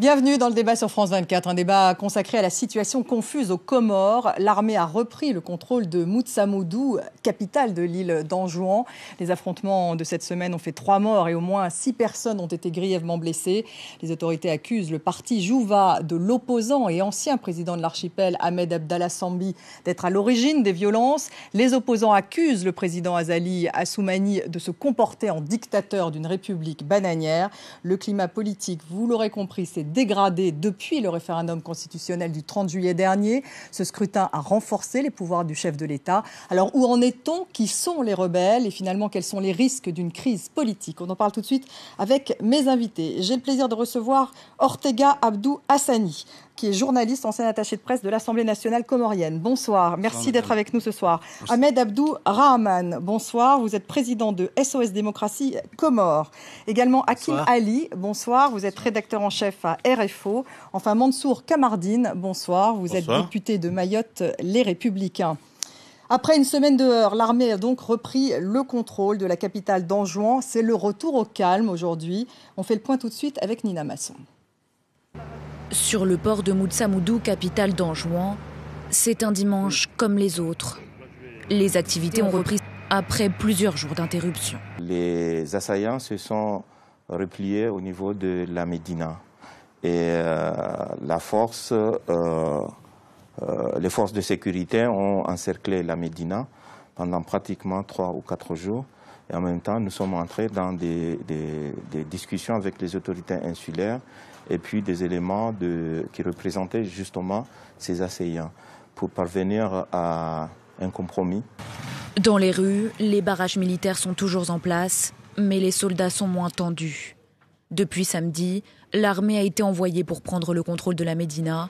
Bienvenue dans le débat sur France 24, un débat consacré à la situation confuse aux Comores. L'armée a repris le contrôle de Moutsamoudou, capitale de l'île d'Anjouan. Les affrontements de cette semaine ont fait trois morts et au moins six personnes ont été grièvement blessées. Les autorités accusent le parti Jouva de l'opposant et ancien président de l'archipel Ahmed Abdallah Sambi d'être à l'origine des violences. Les opposants accusent le président Azali Assoumani de se comporter en dictateur d'une république bananière. Le climat politique, vous l'aurez compris, c'est dégradé depuis le référendum constitutionnel du 30 juillet dernier. Ce scrutin a renforcé les pouvoirs du chef de l'État. Alors où en est-on Qui sont les rebelles Et finalement, quels sont les risques d'une crise politique On en parle tout de suite avec mes invités. J'ai le plaisir de recevoir Ortega Abdou Hassani, qui est journaliste, ancien attaché de presse de l'Assemblée nationale comorienne. Bonsoir, merci d'être avec nous ce soir. Ahmed Abdou Rahman, bonsoir, vous êtes président de SOS Démocratie Comor. Également Hakim Ali, bonsoir, vous êtes rédacteur en chef à RFO. Enfin Mansour Kamardine, bonsoir, vous êtes député de Mayotte Les Républicains. Après une semaine de heurts, l'armée a donc repris le contrôle de la capitale d'Anjouan. C'est le retour au calme aujourd'hui. On fait le point tout de suite avec Nina Masson. Sur le port de Moutsamoudou, capitale d'Anjouan, c'est un dimanche comme les autres. Les activités ont repris après plusieurs jours d'interruption. Les assaillants se sont repliés au niveau de la Médina. Et euh, la force, euh, euh, les forces de sécurité ont encerclé la Médina pendant pratiquement trois ou quatre jours. Et en même temps, nous sommes entrés dans des discussions avec les autorités insulaires et puis des éléments de, qui représentaient justement ces assaillants pour parvenir à un compromis. Dans les rues, les barrages militaires sont toujours en place, mais les soldats sont moins tendus. Depuis samedi, l'armée a été envoyée pour prendre le contrôle de la Médina.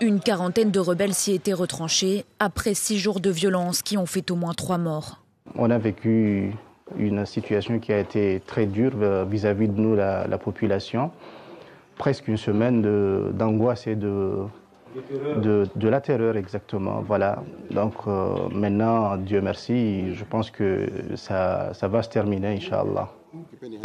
Une quarantaine de rebelles s'y étaient retranchés après six jours de violence qui ont fait au moins trois morts. On a vécu une situation qui a été très dure euh, vis-à-vis de nous, la population presque une semaine d'angoisse et de, de, la terreur, exactement. Voilà. Donc euh, maintenant, Dieu merci, je pense que ça, va se terminer, Inch'Allah.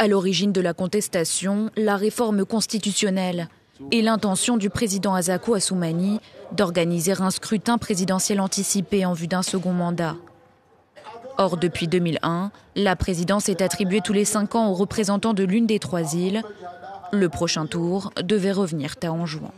À l'origine de la contestation, la réforme constitutionnelle et l'intention du président Azako Assoumani d'organiser un scrutin présidentiel anticipé en vue d'un second mandat. Or, depuis 2001, la présidence est attribuée tous les cinq ans aux représentants de l'une des trois îles, le prochain tour devait revenir à Anjouan.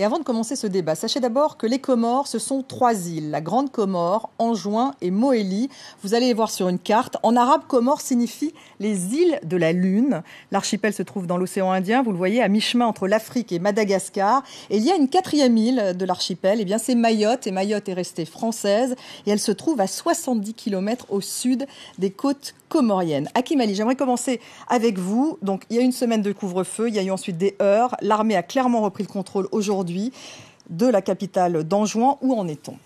Et avant de commencer ce débat, sachez d'abord que les Comores, ce sont trois îles, la Grande Comore, Anjouin et Moélie. Vous allez les voir sur une carte. En arabe, Comore signifie les îles de la Lune. L'archipel se trouve dans l'océan Indien, vous le voyez, à mi-chemin entre l'Afrique et Madagascar. Et il y a une quatrième île de l'archipel, et eh bien c'est Mayotte, et Mayotte est restée française, et elle se trouve à 70 km au sud des côtes comoriennes. Akim Ali, j'aimerais commencer avec vous. Donc il y a une semaine de couvre-feu, il y a eu ensuite des heurts, l'armée a clairement repris le contrôle aujourd'hui de la capitale d'Anjouan. Où en est-on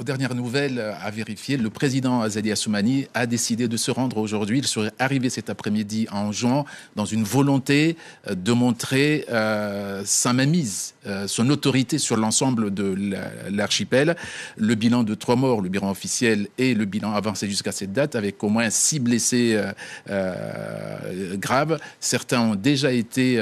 – Dernière nouvelle à vérifier, le président Azali Assoumani a décidé de se rendre aujourd'hui. Il serait arrivé cet après-midi en juin dans une volonté euh, de montrer euh, sa mainmise, euh, son autorité sur l'ensemble de l'archipel. Le bilan de trois morts, le bilan officiel et le bilan avancé jusqu'à cette date, avec au moins six blessés graves. Certains ont déjà été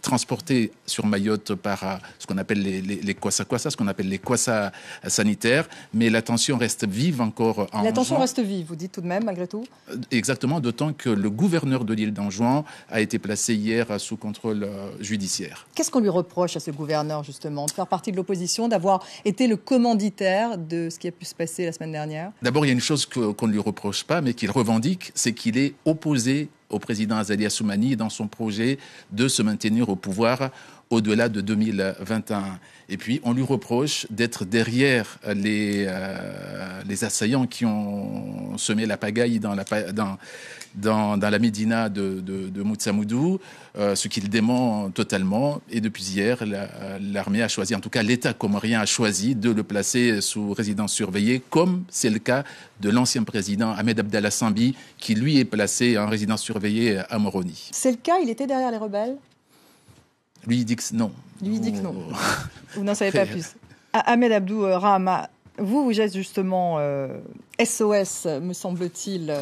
transportés sur Mayotte par ce qu'on appelle les, les, les kwasa ce qu'on appelle les kwasa sanitaires mais la tension reste vive encore en La tension reste vive, vous dites tout de même, malgré tout euh, Exactement, d'autant que le gouverneur de l'île d'Anjouan a été placé hier euh, sous contrôle euh, judiciaire. Qu'est-ce qu'on lui reproche à ce gouverneur, justement De faire partie de l'opposition, d'avoir été le commanditaire de ce qui a pu se passer la semaine dernière D'abord, il y a une chose qu'on ne lui reproche pas, mais qu'il revendique, c'est qu'il est opposé au président Azali Assoumani dans son projet de se maintenir au pouvoir au-delà de 2021. Et puis, on lui reproche d'être derrière les, euh, les assaillants qui ont semé la pagaille dans la, dans, la médina de, de, Moutsamoudou, euh, ce qu'il dément totalement. Et depuis hier, l'armée a choisi, en tout cas l'État comorien a choisi de le placer sous résidence surveillée, comme c'est le cas de l'ancien président Ahmed Abdallah Sambi, qui lui est placé en résidence surveillée à Moroni. C'est le cas, il était derrière les rebelles lui, il dit que non. Lui, dit que non. Oh. Vous n'en savez pas plus. Ah, Ahmed Abdou euh, Rahama, vous, vous êtes justement SOS, euh, me semble-t-il.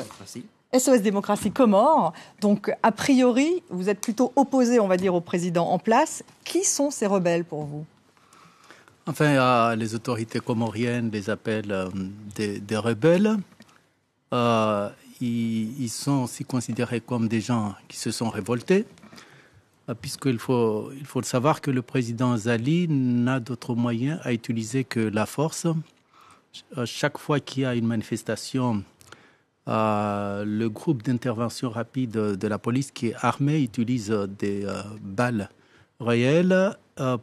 SOS Démocratie Comore. Donc, a priori, vous êtes plutôt opposé, on va dire, au président en place. Qui sont ces rebelles pour vous Enfin, les autorités comoriennes les appellent euh, des, rebelles. ils, sont aussi considérés comme des gens qui se sont révoltés euh, puisqu'il faut, il faut savoir que le président Zali n'a d'autre moyen à utiliser que la force. Euh, chaque fois qu'il y a une manifestation, euh, le groupe d'intervention rapide de la police qui est armé utilise des balles réelles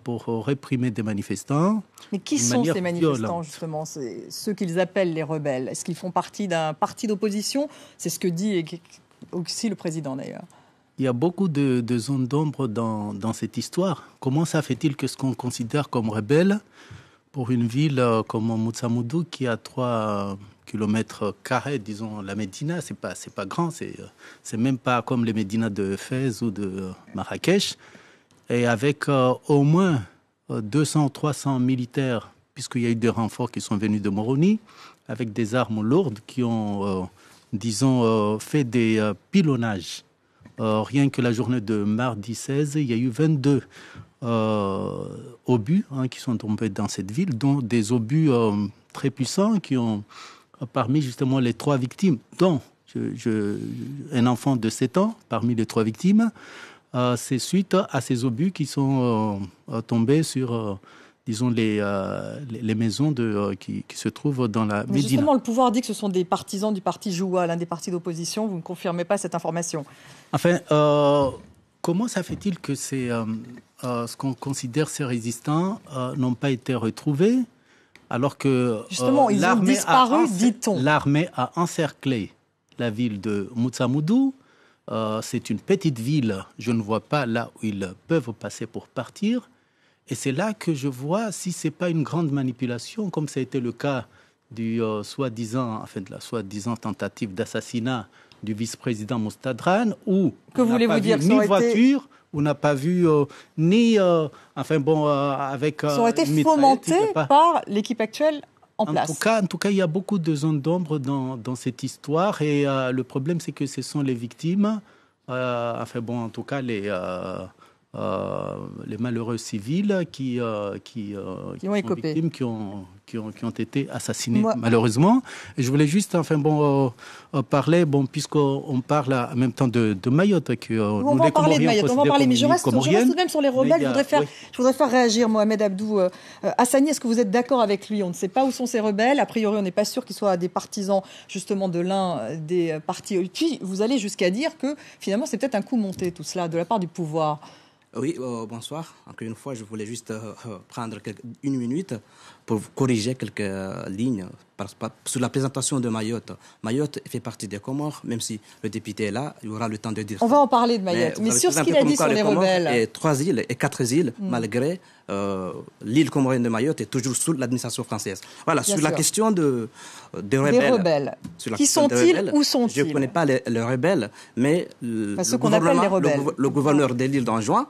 pour réprimer des manifestants. Mais qui sont ces manifestants justement C'est ceux qu'ils appellent les rebelles. Est-ce qu'ils font partie d'un parti d'opposition C'est ce que dit aussi le président d'ailleurs. Il y a beaucoup de, zones d'ombre dans, cette histoire. Comment ça fait-il que ce qu'on considère comme rebelle pour une ville euh, comme Moutsamoudou qui a 3 euh, km carrés, disons, la Médina, c'est pas, pas grand, c'est, euh, c'est même pas comme les Médinas de Fès ou de Marrakech. Et avec au moins 200, 300 militaires, puisqu'il y a eu des renforts qui sont venus de Moroni, avec des armes lourdes qui ont, disons, fait des pilonnages euh, rien que la journée de mardi 16, il y a eu 22 euh, obus hein, qui sont tombés dans cette ville, dont des obus euh, très puissants qui ont euh, parmi justement les trois victimes, dont je, un enfant de 7 ans parmi les trois victimes. C'est suite à ces obus qui sont tombés sur disons, euh, les, les maisons euh, qui, se trouvent dans la Médina. Justement, le pouvoir dit que ce sont des partisans du parti Joua, l'un des partis d'opposition. Vous ne confirmez pas cette information Enfin, euh, comment ça fait-il que ces, ce qu'on considère ces résistants n'ont pas été retrouvés alors que Justement, ils ont disparu, dit-on. L'armée a encerclé la ville de Moutsamoudou. c'est une petite ville, je ne vois pas là où ils peuvent passer pour partir. Et c'est là que je vois si ce n'est pas une grande manipulation, comme ça a été le cas du euh, soi-disant, enfin de la soi-disant tentative d'assassinat du vice-président Mostadran, où que on voulez dire ni voiture, on n'a pas vu euh, ni, euh, enfin bon, avec. ça été fomenté par l'équipe actuelle. En, en tout cas, en tout cas, il y a beaucoup de zones d'ombre dans, dans cette histoire et le problème, c'est que ce sont les victimes, enfin bon, en tout cas les euh, les malheureux civils qui, euh, qui, euh, qui, ont qui ont, qui ont, été assassinés malheureusement. Et je voulais juste enfin bon parler bon puisqu'on parle en même temps de, Mayotte que on nous, va les parler de Mayotte, on en parler mais je reste, je même sur les rebelles, je voudrais faire je voudrais faire réagir Mohamed Abdou Hassani, est-ce que vous êtes d'accord avec lui On ne sait pas où sont ces rebelles, a priori on n'est pas sûr qu'ils soient des partisans justement de l'un des partis. puis vous allez jusqu'à dire que finalement c'est peut-être un coup monté tout cela de la part du pouvoir. Oui, euh, bonsoir. Encore une fois, je voulais juste euh, euh, prendre une minute pour corriger quelques euh, lignes sur la présentation de Mayotte. Mayotte fait partie des Comores, même si le député est là, il aura le temps de dire. On va en parler de Mayotte, mais, sur ce qu'il a dit sur les, rebelles. Et trois îles et quatre îles, mm. malgré euh, l'île comorienne de Mayotte, est toujours sous l'administration française. Voilà, sur la question de, des rebelles. rebelles. qui sont-ils Où sont-ils Je ne connais pas les, rebelles, mais le, Le, gouverneur de l'île d'Anjouan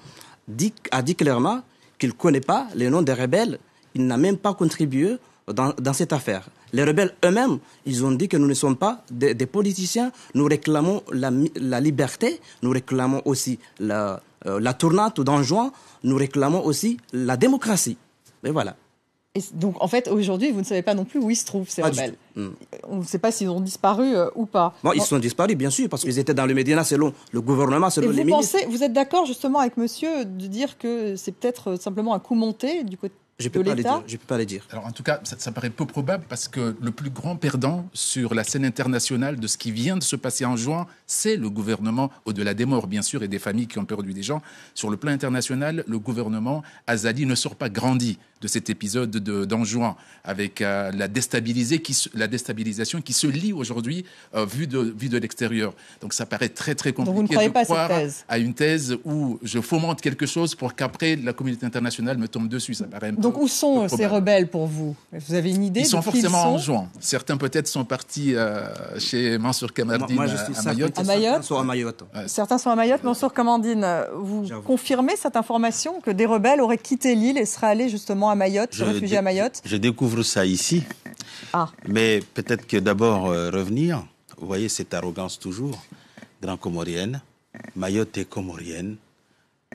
dit, a dit clairement qu'il ne connaît pas les noms des rebelles n'a même pas contribué dans, cette affaire. Les rebelles eux-mêmes, ils ont dit que nous ne sommes pas des, politiciens, nous réclamons la, liberté, nous réclamons aussi la, euh, la tournante dans juin, nous réclamons aussi la démocratie. Mais voilà. Et donc en fait, aujourd'hui, vous ne savez pas non plus où ils se trouvent, ces rebelles. Hmm. On ne sait pas s'ils ont disparu euh, ou pas. ils sont disparus, bien sûr, parce qu'ils étaient dans le Médina selon le gouvernement, selon les vous vous êtes d'accord justement avec monsieur de dire que c'est peut-être euh, simplement un coup monté du côté je peux, dire, peux pas les dire. en tout cas, ça, ça, paraît peu probable parce que le plus grand perdant sur la scène internationale de ce qui vient de se passer en juin, c'est le gouvernement, au-delà des morts bien sûr et des familles qui ont perdu des gens. Sur le plan international, le gouvernement Azali ne sort pas grandi de cet épisode d'en avec euh, la, déstabiliser qui, la déstabilisation qui se lie aujourd'hui euh, vu de, vue de l'extérieur. Donc ça paraît très très compliqué de croire à, une thèse où je fomente quelque chose pour qu'après la communauté internationale me tombe dessus. Ça Donc où sont ces rebelles pour vous Vous avez une idée Ils sont forcément en juin. Certains peut-être sont partis euh, chez Mansour Kamardine à, Mayotte. Certains sont à Mayotte. Mansour Kamardine, vous confirmez cette information que des rebelles auraient quitté l'île et seraient allés justement à Mayotte, se réfugier à Mayotte Je découvre ça ici. Ah. Mais peut-être que d'abord euh, revenir, vous voyez cette arrogance toujours, grand comorienne, Mayotte est comorienne,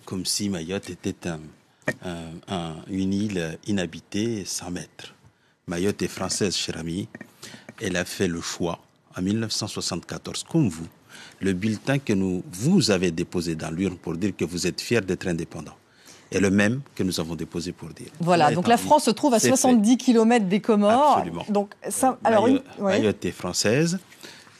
comme si Mayotte était une île inhabitée sans maître. Mayotte est française, cher ami. Elle a fait le choix en 1974, comme vous, le bulletin que nous, vous avez déposé dans l'urne pour dire que vous êtes fier d'être indépendant est le même que nous avons déposé pour dire. Voilà, donc la France se trouve à 70 km des Comores. Absolument. Donc, ça, euh, alors, une... Mayotte est française,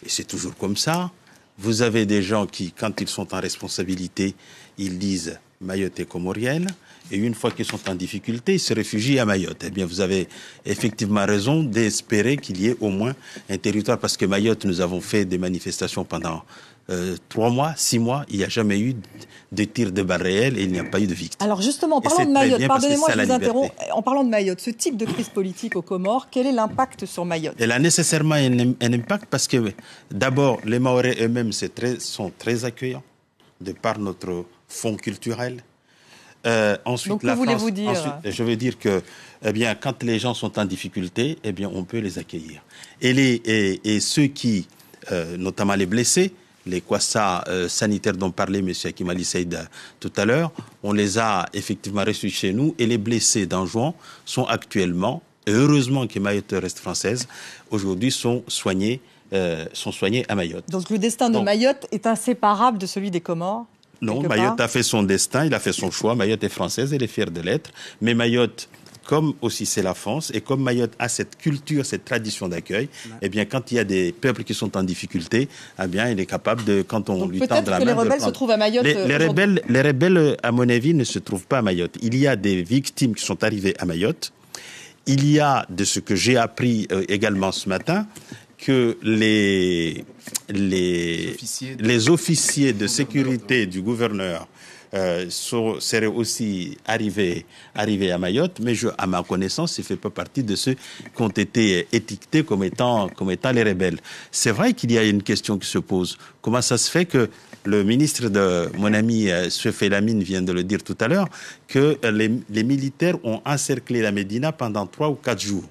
et c'est toujours comme ça. Vous avez des gens qui, quand ils sont en responsabilité, ils disent Mayotte est comorienne. Et une fois qu'ils sont en difficulté, ils se réfugient à Mayotte. Eh bien, vous avez effectivement raison d'espérer qu'il y ait au moins un territoire, parce que Mayotte, nous avons fait des manifestations pendant euh, trois mois, six mois, il n'y a jamais eu de tir de balles réel et il n'y a pas eu de victime. Alors justement, en parlant de Mayotte, pardonnez-moi, je vous interromps. Euh, en parlant de Mayotte, ce type de crise politique aux Comores, quel est l'impact sur Mayotte Elle a nécessairement un, impact parce que d'abord, les Maoris eux-mêmes sont très accueillants de par notre fonds culturel. Euh, ensuite, Donc, la France, vous dire Je veux dire que, eh bien, quand les gens sont en difficulté, eh bien, on peut les accueillir. Et, les, ceux qui, notamment les blessés, les quassa euh, sanitaires dont parlait M. Ali Saïda euh, tout à l'heure, on les a effectivement reçus chez nous et les blessés d'Anjouan sont actuellement, heureusement que Mayotte reste française, aujourd'hui sont soignés, euh, sont soignés à Mayotte. Donc le destin de Mayotte est inséparable de celui des Comores Non, Mayotte a fait son destin, il a fait son choix. Mayotte est française, elle est fière de l'être. Mais Mayotte comme aussi c'est la France, et comme Mayotte a cette culture, cette tradition d'accueil, eh bien, quand il y a des peuples qui sont en difficulté, eh bien, il est capable de, quand on lui tend la main... peut-être que les rebelles se trouvent à Mayotte les, euh, rebelles, euh, à mon avis, ne se trouvent pas à Mayotte. Il y a des victimes qui sont arrivées à Mayotte. Il y a, de ce que j'ai appris euh, également ce matin, que les, les officiers de sécurité du gouverneur euh, aussi arrivé à Mayotte, mais je, à ma connaissance, il ne fait pas partie de ceux qui ont été étiquetés comme étant, comme étant les rebelles. C'est vrai qu'il y a une question qui se pose. Comment ça se fait que le ministre de mon ami euh, Suefé Lamine vient de le dire tout à l'heure, que euh, les, les militaires ont encerclé la Médina pendant trois ou quatre jours.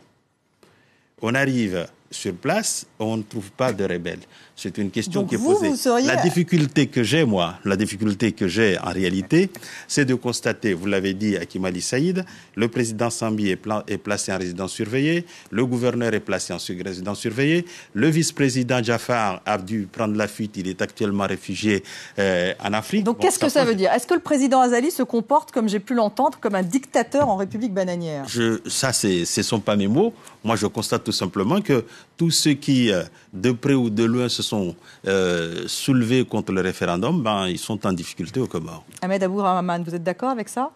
On arrive sur place, on ne trouve pas de rebelles. C'est une question qui est posée. La difficulté que j'ai, moi, la difficulté que j'ai en réalité, c'est de constater, vous l'avez dit à Kimali Saïd, le président Sambi est, placé en résidence surveillée, le gouverneur est placé en résidence surveillée, le vice-président Jafar a dû prendre la fuite, il est actuellement réfugié euh, en Afrique. Donc qu'est-ce que ça veut dire Est-ce que le président Azali se comporte, comme j'ai pu l'entendre, comme un dictateur en République bananière Ça, ce ne sont pas mes mots. Moi, je constate tout simplement que tous ceux qui, euh, de près ou de loin, se sont sont euh, soulevés contre le référendum, ben, ils sont en difficulté au Comores. Ahmed Abou-Rahman, vous êtes d'accord avec ça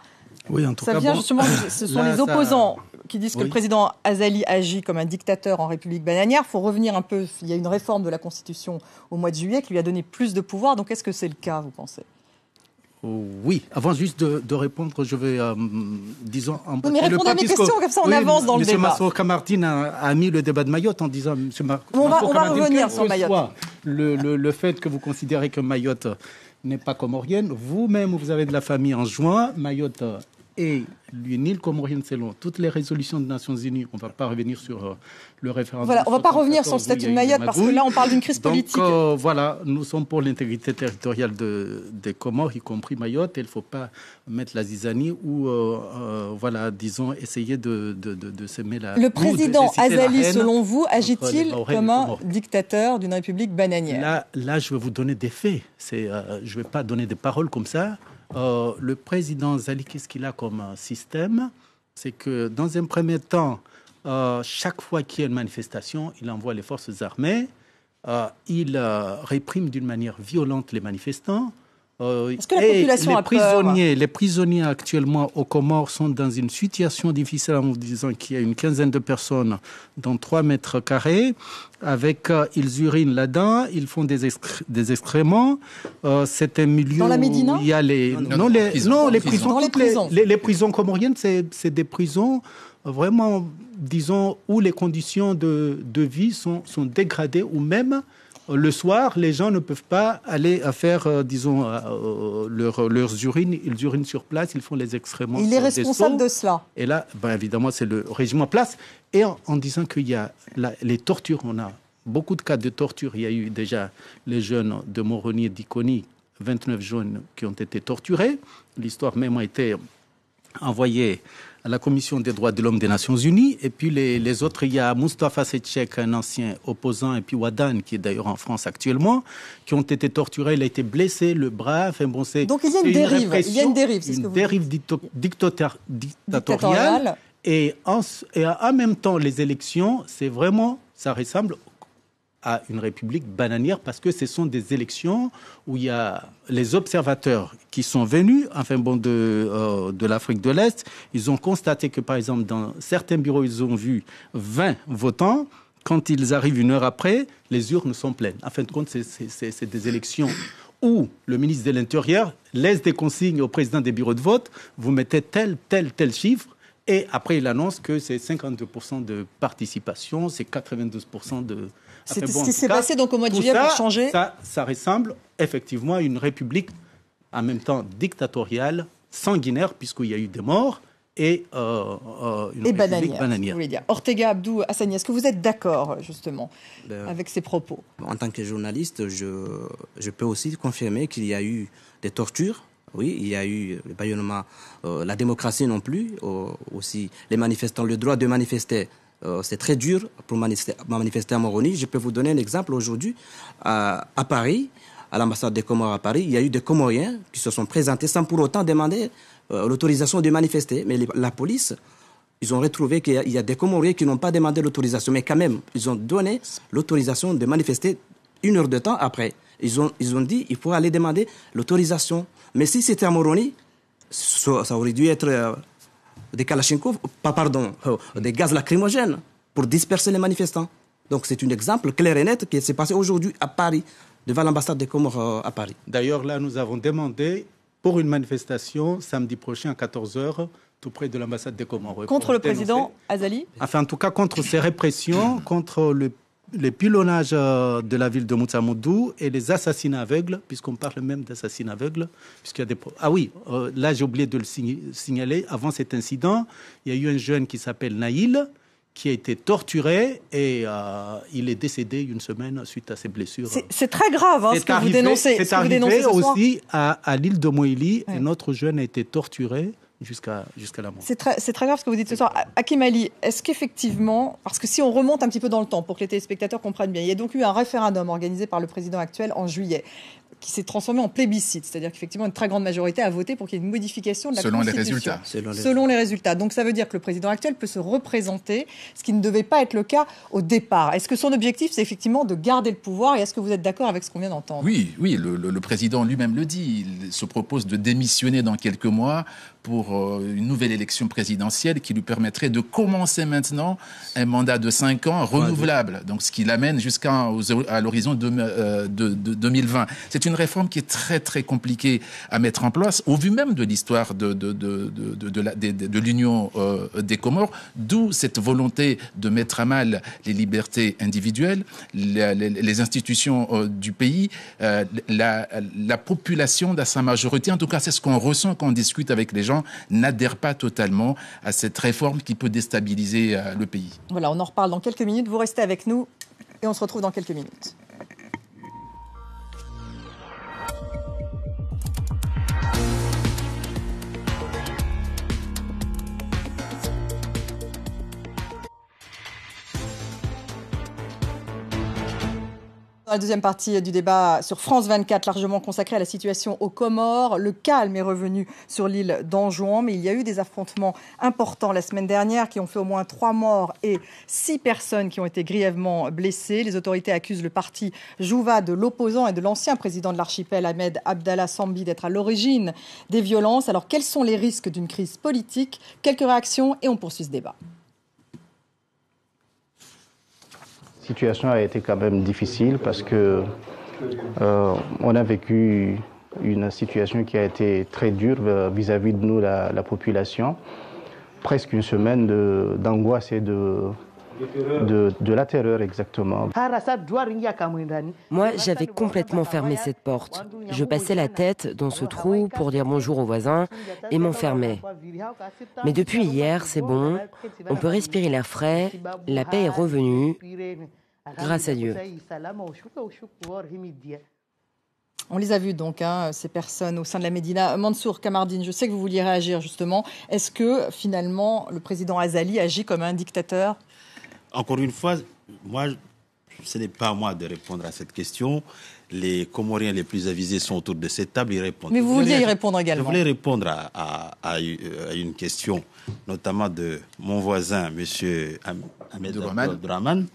oui, en tout cas, ce sont les opposants qui disent que le président Azali agit comme un dictateur en République bananière. Il faut revenir un peu, il y a une réforme de la Constitution au mois de juillet qui lui a donné plus de pouvoir. Donc est-ce que c'est le cas, vous pensez euh, oui, avant juste de, répondre, je vais, euh, disons, en Mais répondez à mes questions, comme ça on avance dans le débat. M. Massou camartine a, mis le débat de Mayotte en disant, M. Mar on, va, on va, revenir sur Mayotte. le, le, le, fait que vous considérez que Mayotte n'est pas comorienne, vous-même, vous avez de la famille en juin, Mayotte et l'île comorienne selon toutes les résolutions des Nations Unies. On ne va pas revenir sur euh, le référendum. Voilà, on ne va pas revenir sur le statut de Mayotte parce que là, on parle d'une crise politique. Donc, euh, voilà, nous sommes pour l'intégrité territoriale des Comores, y compris Mayotte. il ne faut pas mettre la zizanie ou, euh, voilà, disons, essayer de, de, semer la. Le président Azali, selon vous, agit-il comme un dictateur d'une république bananière là, là, je vais vous donner des faits. je ne vais pas donner des paroles comme ça. Euh, le président Zali, qu'est-ce qu'il a comme euh, système C'est que dans un premier temps, euh, chaque fois qu'il y a une manifestation, il envoie les forces armées, il réprime d'une manière violente les manifestants, euh, que la eh, population les a prisonniers, Les prisonniers actuellement aux Comores sont dans une situation difficile en vous disant qu'il y a une quinzaine de personnes dans 3 mètres carrés. Avec, euh, ils urinent là-dedans, ils font des, des excréments. Euh, c'est un milieu dans la il y a les non, les, prisons, non, les prisons, les, prisons. Les, prisons comoriennes, c'est des prisons vraiment, disons, où les conditions de, de vie sont, sont dégradées ou même le soir, les gens ne peuvent pas aller à faire, euh, disons, euh, euh, leurs urines. Ils urinent sur place, ils font les excréments. Il est responsable de cela. Et là, ben, évidemment, c'est le régime en place. Et en, disant qu'il y a les tortures, on a beaucoup de cas de torture. Il y a eu déjà les jeunes de Moroni et d'Iconi, 29 jeunes qui ont été torturés. L'histoire même a été envoyée à la Commission des droits de l'homme des Nations Unies. Et puis les, autres, il y a Mustafa Secek, un ancien opposant, et puis Wadan, qui est d'ailleurs en France actuellement, qui ont été torturés. Il a été blessé, le bras. Enfin bon, c'est Donc il y a une, dérive. il y a une dérive, c'est dérive dictatoriale. et en même temps, les élections, c'est vraiment, ça ressemble à une république bananière parce que ce sont des élections où il y a les observateurs qui sont venus, enfin bon, de, euh, de l'Afrique de l'Est. Ils ont constaté que, par exemple, dans certains bureaux, ils ont vu 20 votants quand ils arrivent une heure après, les urnes sont pleines. En fin de compte, c'est des élections où le ministre de l'Intérieur laisse des consignes au président des bureaux de vote, vous mettez tel, tel, tel chiffre, et après il annonce que c'est 52% de participation, c'est 92% de, ah, C'est passé donc au mois de juillet pour changer. Ça, ça ressemble effectivement à une république en même temps dictatoriale, sanguinaire, puisqu'il y a eu des morts et, euh, euh une bananière, Ortega Abdou Hassani, est-ce que vous êtes d'accord justement ben, avec ces propos En tant que journaliste, je, je peux aussi confirmer qu'il y a eu des tortures. Oui, il y a eu le baillonnement, euh, la démocratie non plus, aussi les manifestants, le droit de manifester euh, c'est très dur pour manifester, à Moroni. Je peux vous donner un exemple aujourd'hui. à Paris, à l'ambassade des Comores à Paris, il y a eu des Comoriens qui se sont présentés sans pour autant demander euh, l'autorisation de manifester. Mais la police, ils ont retrouvé qu'il y, a des Comoriens qui n'ont pas demandé l'autorisation, mais quand même, ils ont donné l'autorisation de manifester une heure de temps après. Ils ont, ils ont dit il faut aller demander l'autorisation. Mais si c'était à Moroni, ça aurait dû être euh, des Kalachnikov, pardon, euh, des gaz lacrymogènes pour disperser les manifestants. Donc c'est un exemple clair et net qui s'est passé aujourd'hui à Paris, devant l'ambassade des Comores euh, à Paris. D'ailleurs, là, nous avons demandé pour une manifestation samedi prochain à 14h tout près de l'ambassade des Comores. Contre le président Azali Enfin, en tout cas, contre ces répressions, contre le les pilonnages euh, de la ville de Moutsamoudou et les assassinats aveugles, puisqu'on parle même d'assassinats aveugles, puisqu'il y a des... Ah oui, euh, là j'ai oublié de le signaler, avant cet incident, il y a eu un jeune qui s'appelle Naïl, qui a été torturé et euh, il est décédé une semaine suite à ses blessures. C'est très grave hein, ce, que vous dénoncez, que C'est aussi à, l'île de Moïli. Un autre jeune a été torturé jusqu'à la mort. C'est très, très, grave ce que vous dites ce soir. Hakim Ali, est-ce qu'effectivement, parce que si on remonte un petit peu dans le temps pour que les téléspectateurs comprennent bien, il y a donc eu un référendum organisé par le président actuel en juillet qui s'est transformé en plébiscite, c'est-à-dire qu'effectivement une très grande majorité a voté pour qu'il y ait une modification de la Selon Constitution. Les résultats. Selon, les... résultats. Donc ça veut dire que le président actuel peut se représenter, ce qui ne devait pas être le cas au départ. Est-ce que son objectif, c'est effectivement de garder le pouvoir et est-ce que vous êtes d'accord avec ce qu'on vient d'entendre Oui, oui, le, président lui-même le dit. Il se propose de démissionner dans quelques mois pour euh, une nouvelle élection présidentielle qui lui permettrait de commencer maintenant un mandat de 5 ans renouvelable, donc ce qui l'amène jusqu'à l'horizon de, euh, de 2020. C'est une réforme qui est très très compliquée à mettre en place, au vu même de l'histoire de, de, de, de l'Union euh, des Comores, d'où cette volonté de mettre à mal les libertés individuelles, les, institutions euh, du pays, euh, la, population dans sa majorité, en tout cas c'est ce qu'on ressent quand on discute avec les gens, n'adhère pas totalement à cette réforme qui peut déstabiliser le pays. Voilà, on en reparle dans quelques minutes, vous restez avec nous et on se retrouve dans quelques minutes. Dans la deuxième partie du débat sur France 24, largement consacrée à la situation aux Comores, le calme est revenu sur l'île d'Anjouan, mais il y a eu des affrontements importants la semaine dernière qui ont fait au moins trois morts et six personnes qui ont été grièvement blessées. Les autorités accusent le parti Jouva de l'opposant et de l'ancien président de l'archipel Ahmed Abdallah Sambi d'être à l'origine des violences. Alors quels sont les risques d'une crise politique Quelques réactions et on poursuit ce débat. situation a été quand même difficile parce que euh, on a vécu une situation qui a été très dure euh, vis-à-vis de nous, la, la, population. Presque une semaine d'angoisse et de, de, la terreur exactement. Moi, j'avais complètement fermé cette porte. Je passais la tête dans ce trou pour dire bonjour aux voisins et m'enfermais. Mais depuis hier, c'est bon, on peut respirer l'air frais, la paix est revenue, grâce à Dieu. On les a vus donc, hein, ces personnes au sein de la Médina. Mansour Kamardine, je sais que vous vouliez réagir justement. Est-ce que finalement le président Azali agit comme un dictateur encore une fois, moi, ce n'est pas à moi de répondre à cette question. Les Comoriens les plus avisés sont autour de cette table, ils répondent. Mais vous, vouliez y répondre également. Je voulais répondre euh, à, une question, notamment de mon voisin, M. Ahmed Draman,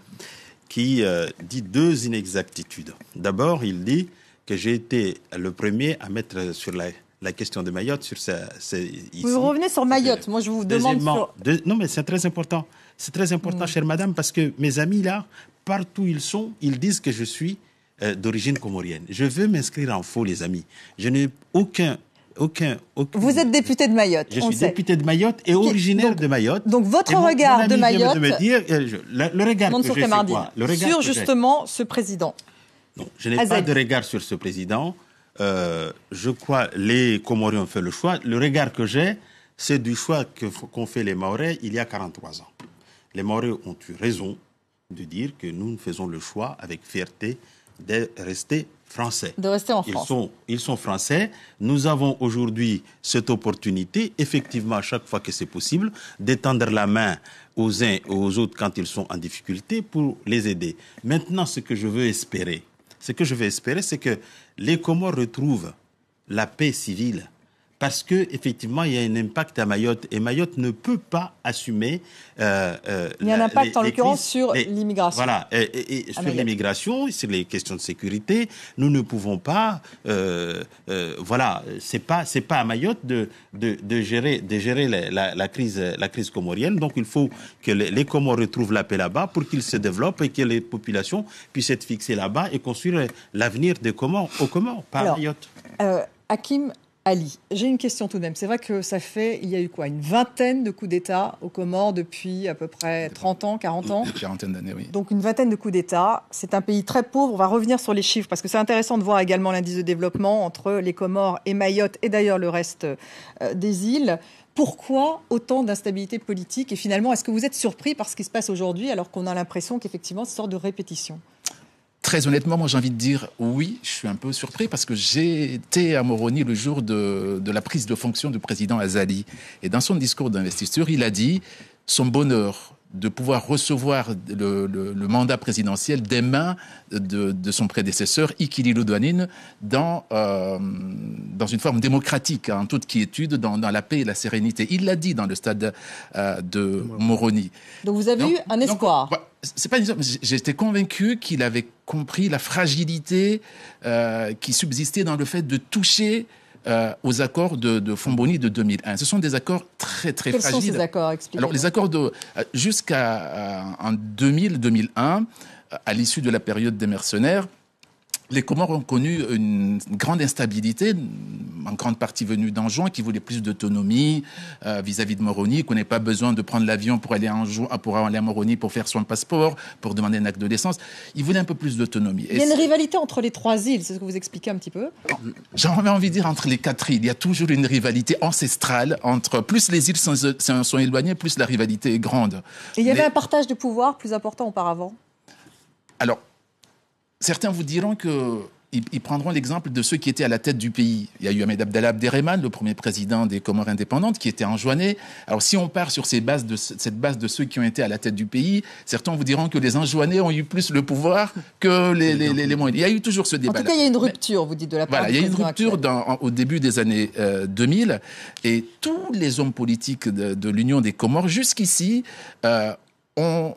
qui euh, dit deux inexactitudes. D'abord, il dit que j'ai été le premier à mettre sur la, question de Mayotte. Sur sa, Vous revenez sur Mayotte, moi je vous demande... non mais c'est très important. C'est très important, mm. chère madame, parce que mes amis là, partout où ils sont, ils disent que je suis euh, d'origine comorienne. Je veux m'inscrire en faux, les amis. Je n'ai aucun aucun, Vous êtes député de Mayotte. Je suis député de Mayotte et originaire de Mayotte. Donc votre regard de Mayotte. Euh, le, regard que le regard sur justement ce président. Non, je n'ai ah, pas de regard sur ce président. Euh, je crois les Comoriens ont fait le choix. Le regard que j'ai, c'est du choix qu'ont fait les Maorais il y a 43 ans les Maoris ont eu raison de dire que nous faisons le choix avec fierté de rester français. De rester en France. Ils sont, français. Nous avons aujourd'hui cette opportunité, effectivement, à chaque fois que c'est possible, d'étendre la main aux uns et aux autres quand ils sont en difficulté pour les aider. Maintenant, ce que je veux espérer, ce que je veux espérer, c'est que les Comores retrouvent la paix civile parce que effectivement il y a un impact à Mayotte et Mayotte ne peut pas assumer. Euh, euh, il y a un impact en l'occurrence sur l'immigration. Voilà, et, sur l'immigration, sur les questions de sécurité, nous ne pouvons pas. Euh, voilà, c'est pas c'est pas à Mayotte de, de, gérer de gérer la, crise la crise comorienne. Donc il faut que les, Comores retrouvent la paix là-bas pour qu'ils se développent et que les populations puissent être fixées là-bas et construire l'avenir des Comores aux Comores pas à Mayotte. Hakim, Ali. J'ai une question tout de même. C'est vrai que ça fait, il y a eu quoi, une vingtaine de coups d'État aux Comores depuis à peu près 30 ans, 40 ans Quarantaine d'années, oui. Donc une vingtaine de coups d'État. C'est un pays très pauvre. On va revenir sur les chiffres parce que c'est intéressant de voir également l'indice de développement entre les Comores et Mayotte et d'ailleurs le reste euh, des îles. Pourquoi autant d'instabilité politique Et finalement, est-ce que vous êtes surpris par ce qui se passe aujourd'hui alors qu'on a l'impression qu'effectivement, c'est une sorte de répétition Très honnêtement, moi j'ai envie de dire oui, je suis un peu surpris parce que j'ai été à Moroni le jour de, de, la prise de fonction du président Azali. Et dans son discours d'investiture, il a dit son bonheur de pouvoir recevoir le, mandat présidentiel des mains de, son prédécesseur, Ikililo Douanine, dans, euh, dans une forme démocratique, hein, en toute quiétude, dans, dans, la paix et la sérénité. Il l'a dit dans le stade euh, de Moroni. Donc vous avez eu un espoir donc, c'est pas j'étais convaincu qu'il avait compris la fragilité euh, qui subsistait dans le fait de toucher euh, aux accords de, de Fomboni de 2001. Ce sont des accords très très Quels fragiles. Sont ces accords Alors les accords de euh, jusqu'à euh, en 2000-2001, à l'issue de la période des mercenaires, les Comores ont connu une grande instabilité en grande partie venu d'Anjou, hein, qui voulait plus d'autonomie euh, vis-à-vis de Moroni, qu'on n'ait pas besoin de prendre l'avion pour aller à euh, aller à Moroni pour faire son passeport, pour demander un acte de naissance. Ils voulaient un peu plus d'autonomie. Il y a une rivalité entre les trois îles, c'est ce que vous expliquez un petit peu. J'ai envie de dire entre les quatre îles, il y a toujours une rivalité ancestrale entre plus les îles sont, éloignées, plus la rivalité est grande. Et il y avait un partage de pouvoir plus important auparavant. Alors, certains vous diront que ils, prendront l'exemple de ceux qui étaient à la tête du pays. Il y a eu Ahmed Abdallah Abderrahman, le premier président des Comores indépendantes, qui était enjoiné. Alors si on part sur ces bases de, cette base de ceux qui ont été à la tête du pays, certains vous diront que les enjoinés ont eu plus le pouvoir que les, les, Il y a eu toujours ce débat. En tout cas, il y a une rupture, vous dites, de la part Voilà, il y a une rupture au début des années 2000 euh, et tous les hommes politiques de, l'Union des Comores jusqu'ici euh, ont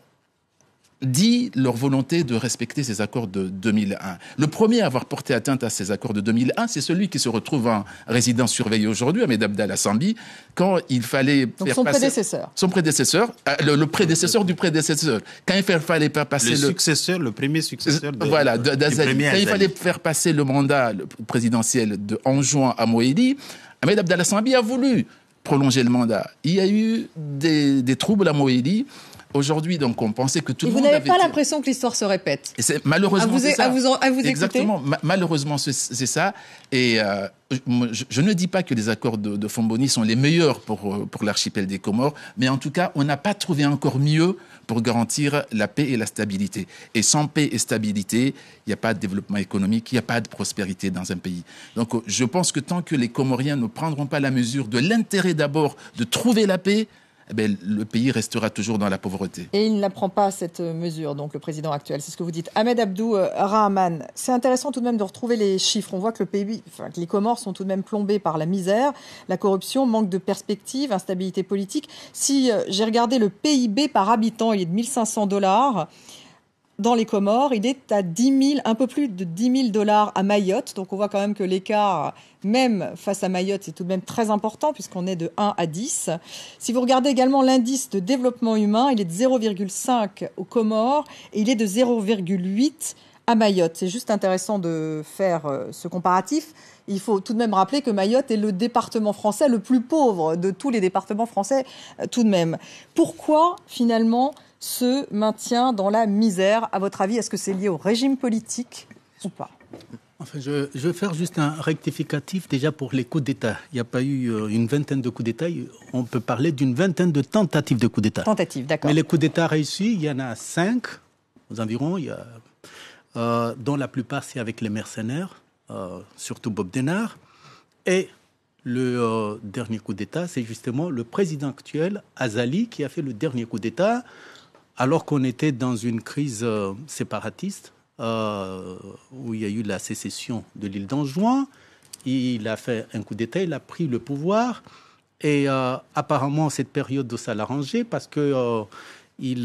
dit leur volonté de respecter ces accords de 2001. Le premier à avoir porté atteinte à ces accords de 2001, c'est celui qui se retrouve en résidence surveillée aujourd'hui, Ahmed Abdallah Sambi, quand il fallait Donc faire son prédécesseur. Son prédécesseur, euh, le, prédécesseur du prédécesseur. Quand il fallait faire passer le... successeur, le premier successeur de... Voilà, de, Quand il fallait faire passer le mandat présidentiel de en juin à Moïdi, Ahmed Abdallah Sambi a voulu prolonger le mandat. Il y a eu des, troubles à Moïdi. Aujourd'hui, donc, on pensait que tout le vous monde. Vous n'avez pas l'impression que l'histoire se répète. Et malheureusement, c'est ça. À vous, à Exactement. malheureusement, c'est ça. Et euh, je, ne dis pas que les accords de, de Fomboni sont les meilleurs pour, euh, pour l'archipel des Comores, mais en tout cas, on n'a pas trouvé encore mieux pour garantir la paix et la stabilité. Et sans paix et stabilité, il n'y a pas de développement économique, il n'y a pas de prospérité dans un pays. Donc, euh, je pense que tant que les Comoriens ne prendront pas la mesure de l'intérêt d'abord de trouver la paix, eh ben, le pays restera toujours dans la pauvreté. Et il n'apprend pas cette mesure, donc le président actuel, c'est ce que vous dites. Ahmed Abdou euh, Rahman, c'est intéressant tout de même de retrouver les chiffres. On voit que les Comores sont tout de même plombés par la misère, la corruption, manque de perspectives, instabilité politique. Si euh, j'ai regardé le PIB par habitant, il est de 1500 dollars dans les Comores, il est à 10 un peu plus de 10 000 dollars à Mayotte. Donc on voit quand même que l'écart, même face à Mayotte, c'est tout de même très important puisqu'on est de 1 à 10. Si vous regardez également l'indice de développement humain, il est de 0,5 aux Comores et il est de 0,8 à Mayotte. C'est juste intéressant de faire euh, ce comparatif. Il faut tout de même rappeler que Mayotte est le département français le plus pauvre de tous les départements français euh, tout de même. Pourquoi finalement se maintient dans la misère. À votre avis, est-ce que c'est lié au régime politique ou pas je, vais faire juste un rectificatif déjà pour les coups d'État. Il n'y a pas eu euh, une vingtaine de coups d'État. On peut parler d'une vingtaine de tentatives de coups d'État. Tentatives, d'accord. Mais les coups d'État réussis, il y en a cinq aux environs, il euh, dont la plupart c'est avec les mercenaires, euh, surtout Bob Denard. Et le dernier coup d'État, c'est justement le président actuel, Azali, qui a fait le dernier coup d'État alors qu'on était dans une crise euh, séparatiste, euh, où il y a eu la sécession de l'île d'Anjouan. Il a fait un coup d'État, il a pris le pouvoir. Et euh, apparemment, cette période de ça rangé, parce qu'il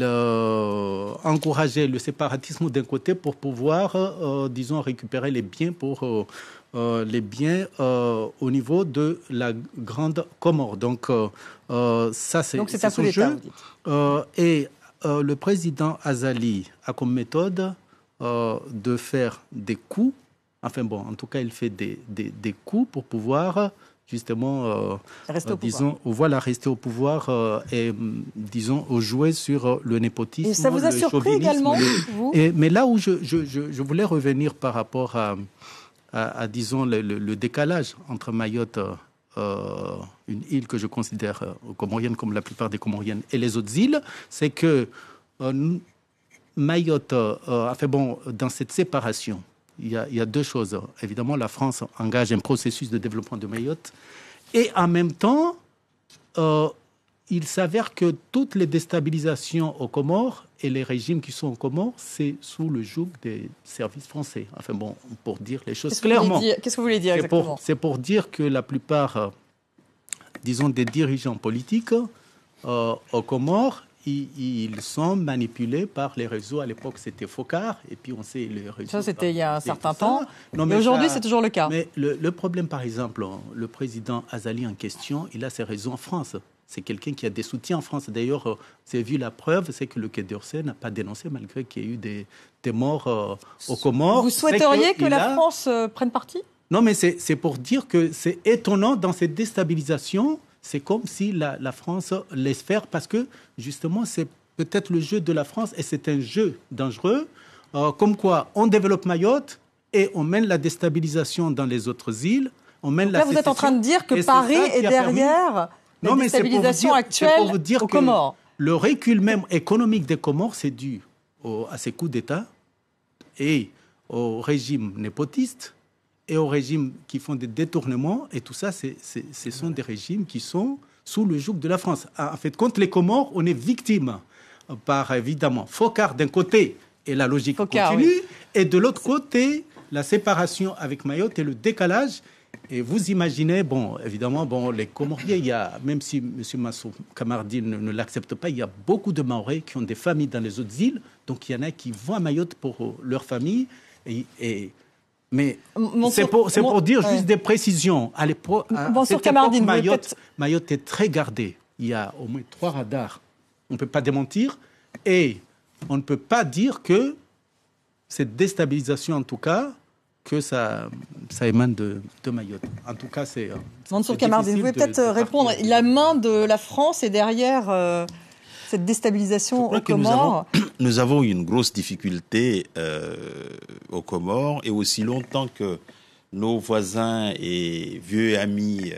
encourageait le séparatisme d'un côté pour pouvoir, disons, récupérer les biens pour les biens au niveau de la grande Comore. Donc ça, c'est son jeu. Euh, le président Azali a comme méthode euh, de faire des coups. Enfin bon, en tout cas, il fait des, des, des coups pour pouvoir justement, euh, disons, voilà, rester au pouvoir et, mm, disons, jouer sur le népotisme. Et ça vous a surpris également, vous Mais là où je, je, je, voulais revenir par rapport à, à, disons, le décalage entre Mayotte euh, une île que je considère euh, comorienne comme la plupart des comoriennes et les autres îles, c'est que euh, Mayotte a fait bon dans cette séparation. Il il y, a, deux choses. Évidemment, la France engage un processus de développement de Mayotte et en même temps, il s'avère que toutes les déstabilisations aux Comores et les régimes qui sont aux Comores, c'est sous le joug des services français. Enfin bon, pour dire les choses clairement. Qu'est-ce que vous voulez dire exactement C'est pour, dire que la plupart, euh, disons, des dirigeants politiques euh, aux Comores, ils, sont manipulés par les réseaux. À l'époque, c'était Focar, et puis on sait les réseaux. Ça, c'était il y a un certain temps. Non, mais, aujourd'hui, c'est toujours le cas. Mais le, le problème, par exemple, hein, le président Azali en question, il a ses réseaux en France. C'est quelqu'un qui a des soutiens en France. D'ailleurs, c'est euh, vu la preuve, c'est que le Quai d'Orsay n'a pas dénoncé malgré qu'il y ait eu des, morts euh, aux Comores. Vous souhaiteriez que, la France euh, prenne parti Non, mais c'est pour dire que c'est étonnant dans cette déstabilisation. C'est comme si la, France laisse faire parce que justement, c'est peut-être le jeu de la France et c'est un jeu dangereux. comme quoi, on développe Mayotte et on mène la déstabilisation dans les autres îles. là, vous êtes en train de dire que Paris est derrière non, mais c'est pour dire, dire Que le recul même économique des Comores, c'est dû à ces coups d'État et au régime népotiste et au régime qui font des détournements. Et tout ça, c'est, ce sont des régimes qui sont sous le joug de la France. En fait, contre les Comores, on est victime par, évidemment, Focard d'un côté et la logique continue, et de l'autre côté, la séparation avec Mayotte et le décalage et vous imaginez, bon, évidemment, bon, les Comoriens, il y a, même si M. Massou Kamardi ne, l'accepte pas, il y a beaucoup de Maoris qui ont des familles dans les autres îles. Donc il y en a qui vont à Mayotte pour euh, leur famille. Et, mais c'est pour, pour dire juste des précisions. À l'époque, Mayotte, Mayotte est très gardée. Il y a au moins trois radars. On ne peut pas démentir. Et on ne peut pas dire que cette déstabilisation, en tout cas, que ça, émane de, Mayotte. En tout cas, c'est. Euh, vous pouvez peut-être euh, répondre. La main de la France est derrière euh, cette déstabilisation aux Comores. Nous avons, nous avons, une grosse difficulté euh, aux Comores et aussi longtemps que nos voisins et vieux amis.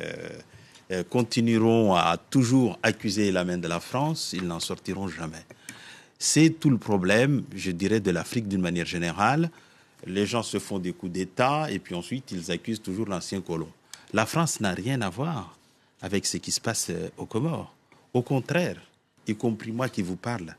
continueront à toujours accuser la main de la France, ils n'en sortiront jamais. C'est tout le problème, je dirais, de l'Afrique d'une manière générale les gens se font des coups d'État et puis ensuite ils accusent toujours l'ancien colon. La France n'a rien à voir avec ce qui se passe euh, aux Comores. Au contraire, y compris moi qui vous parle,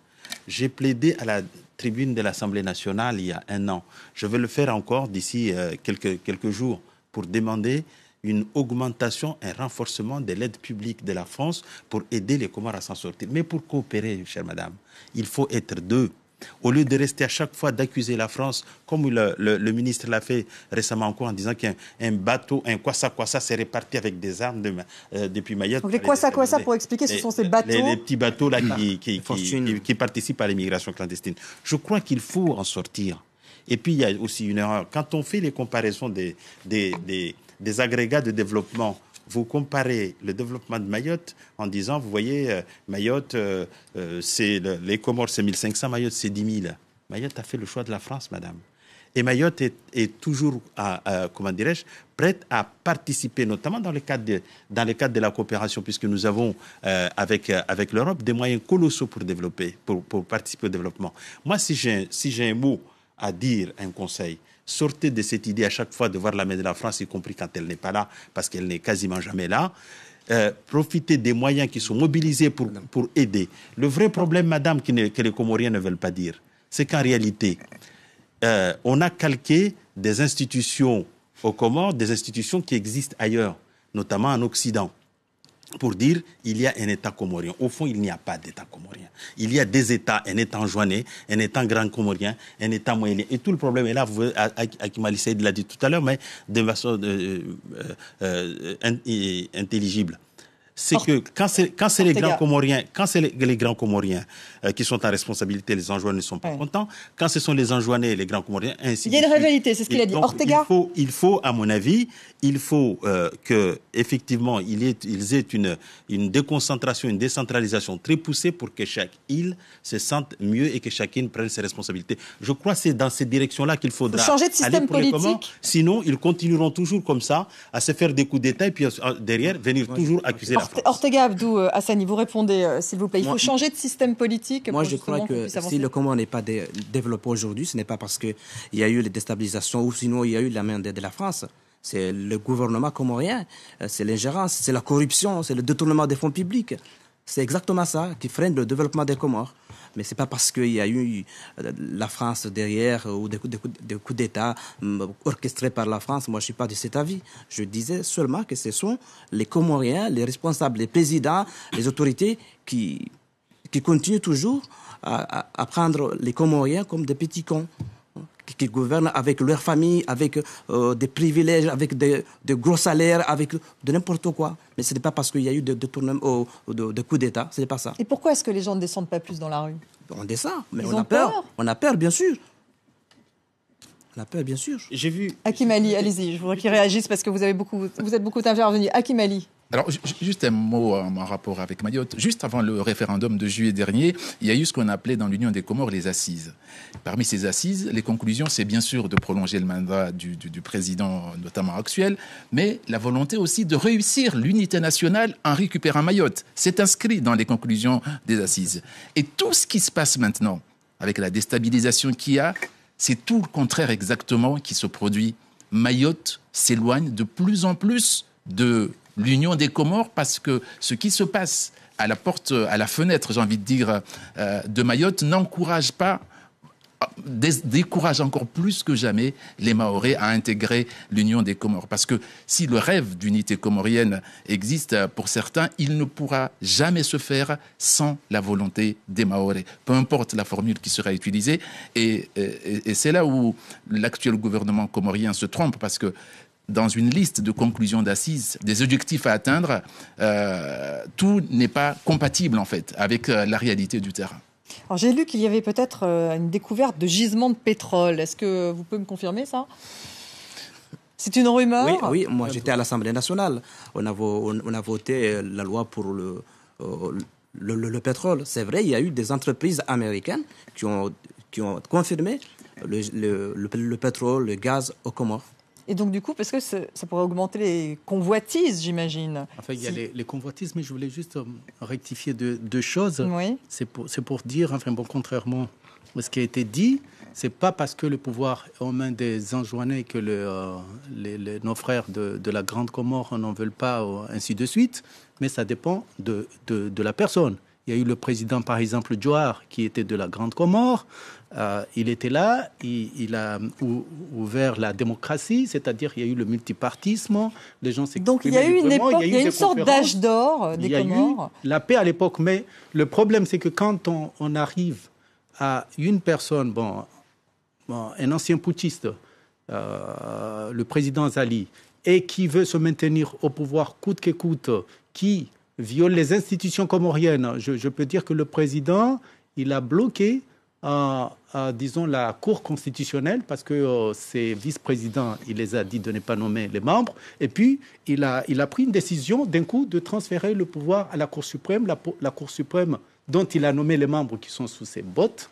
j'ai plaidé à la tribune de l'Assemblée nationale il y a un an. Je vais le faire encore d'ici euh, quelques, quelques jours pour demander une augmentation, un renforcement de l'aide publique de la France pour aider les Comores à s'en sortir. Mais pour coopérer, chère madame, il faut être deux au lieu de rester à chaque fois d'accuser la France, comme le, le, ministre l'a fait récemment encore en disant qu'un bateau, un quoi ça s'est réparti avec des armes euh, depuis Mayotte. Donc les quoi ça pour expliquer, ce sont ces bateaux. Les, les petits bateaux là, ah, qui, qui, participent à l'immigration clandestine. Je crois qu'il faut en sortir. Et puis il y a aussi une erreur. Quand on fait les comparaisons des, des, des agrégats de développement vous comparez le développement de Mayotte en disant, vous voyez, euh, Mayotte, euh, euh, c'est les Comores, c'est 1500, Mayotte, c'est 10 000. Mayotte a fait le choix de la France, madame. Et Mayotte est, toujours, comment dirais-je, prête à participer, notamment dans le cadre de, la coopération, puisque nous avons avec, l'Europe des moyens colossaux pour développer, pour, participer au développement. Moi, si j'ai un mot à dire, un conseil, Sortez de cette idée à chaque fois de voir la main de la France, y compris quand elle n'est pas là, parce qu'elle n'est quasiment jamais là. Euh, profitez des moyens qui sont mobilisés pour, aider. Le vrai problème, madame, que les Comoriens ne veulent pas dire, c'est qu'en réalité, euh, on a calqué des institutions aux Comores, des institutions qui existent ailleurs, notamment en Occident pour dire il y a un État comorien. Au fond, il n'y a pas d'État comorien. Il y a des États, un État joanné, un État grand comorien, un État moyen. Et tout le problème est là, vous, Ali Saïd l'a dit tout à l'heure, mais de façon euh, euh, euh, intelligible c'est que quand c'est les grands Comoriens, quand c'est les, grands Comoriens euh, qui sont en responsabilité, les Anjouanais ne sont pas contents. Quand ce sont les Anjouanais et les grands Comoriens, ainsi. Il y a une rivalité, c'est ce qu'il a dit. Ortega. Il faut, à mon avis, il faut euh, que effectivement, il est, ils aient une, une déconcentration, une décentralisation très poussée pour que chaque île se sente mieux et que chacune prenne ses responsabilités. Je crois que c'est dans cette direction là qu'il faudra changer de système politique. Sinon, ils continueront toujours comme ça à se faire des coups d'État et puis euh, derrière venir toujours accuser. Ortega Abdou euh, Hassani, vous répondez, euh, s'il vous plaît. Il faut changer de système politique. Moi, je crois que si le Congo n'est pas développé aujourd'hui, ce n'est pas parce qu'il y a eu les déstabilisations ou sinon il y a eu la main de, de la France. C'est le gouvernement comorien, euh, c'est l'ingérence, c'est la corruption, c'est le détournement des fonds publics. C'est exactement ça qui freine le développement des Comores mais ce n'est pas parce qu'il y a eu euh, la France derrière ou des coups, d'État mm, orchestrés par la France. Moi, je ne suis pas de cet avis. Je disais seulement que ce sont les Comoriens, les responsables, les présidents, les autorités qui, continuent toujours à, à prendre les Comoriens comme des petits cons qui gouvernent avec leur famille, avec euh, des privilèges, avec des, de gros salaires, avec de n'importe quoi. Mais ce n'est pas parce qu'il y a eu des de, de, coups d'État, ce n'est pas ça. Et pourquoi est-ce que les gens ne descendent pas plus dans la rue On descend, mais on a peur. On a peur, bien sûr. On a peur, bien sûr. J'ai vu. akimali Ali, allez-y, je voudrais qu'il réagisse parce que vous, avez beaucoup, vous êtes beaucoup intervenu. Akim Ali. Alors, juste un mot euh, en rapport avec Mayotte. Juste avant le référendum de juillet dernier, il y a eu ce qu'on appelait dans l'Union des Comores les assises. Parmi ces assises, les conclusions, c'est bien sûr de prolonger le mandat du, président, notamment actuel, mais la volonté aussi de réussir l'unité nationale en récupérant Mayotte. C'est inscrit dans les conclusions des assises. Et tout ce qui se passe maintenant, avec la déstabilisation qu'il y a, c'est tout le contraire exactement qui se produit. Mayotte s'éloigne de plus en plus de l'Union des Comores parce que ce qui se passe à la porte, à la fenêtre, j'ai envie de dire, euh, de Mayotte n'encourage pas décourage encore plus que jamais les Maoris à intégrer l'Union des Comores. Parce que si le rêve d'unité comorienne existe pour certains, il ne pourra jamais se faire sans la volonté des Maoris, peu importe la formule qui sera utilisée. Et, et c'est là où l'actuel gouvernement comorien se trompe, parce que dans une liste de conclusions d'assises, des objectifs à atteindre, euh, tout n'est pas compatible en fait avec euh, la réalité du terrain. Alors j'ai lu qu'il y avait peut-être euh, une découverte de gisements de pétrole. Est-ce que vous pouvez me confirmer ça c'est une rumeur Oui, oui moi j'étais à l'Assemblée nationale. On a, voté la loi pour le, pétrole. C'est vrai, il y a eu des entreprises américaines qui ont, qui ont confirmé le, pétrole, le gaz au Comores. Et donc, du coup, parce que ça pourrait augmenter les convoitises, j'imagine. Enfin, il y a les, convoitises, mais je voulais juste euh, rectifier deux, choses. C'est pour, dire, enfin, bon, contrairement à ce qui a été dit, c'est pas parce que le pouvoir est aux mains des enjoinés que euh, les, nos frères de, la Grande Comore n'en veulent pas, euh, ainsi de suite, mais ça dépend de, de, la personne. Il y a eu le président, par exemple, Joar, qui était de la Grande Comore. Euh, il était là, il, a ouvert la démocratie, c'est-à-dire il y a eu le multipartisme, les gens s'exprimaient Donc il y a eu une sorte d'âge d'or des euh, il y a la paix à l'époque, mais le problème c'est que quand on, arrive à une personne, bon, un ancien putschiste, euh, le président Zali, et qui veut se maintenir au pouvoir coûte que coûte, qui viole les institutions comoriennes, je peux dire que le président, il a bloqué à disons, la Cour constitutionnelle, parce que euh, ses vice-présidents, il les a dit de ne pas nommer les membres, et puis il a, il a pris une décision d'un coup de transférer le pouvoir à la Cour suprême, la, Cour suprême dont il a nommé les membres qui sont sous ses bottes,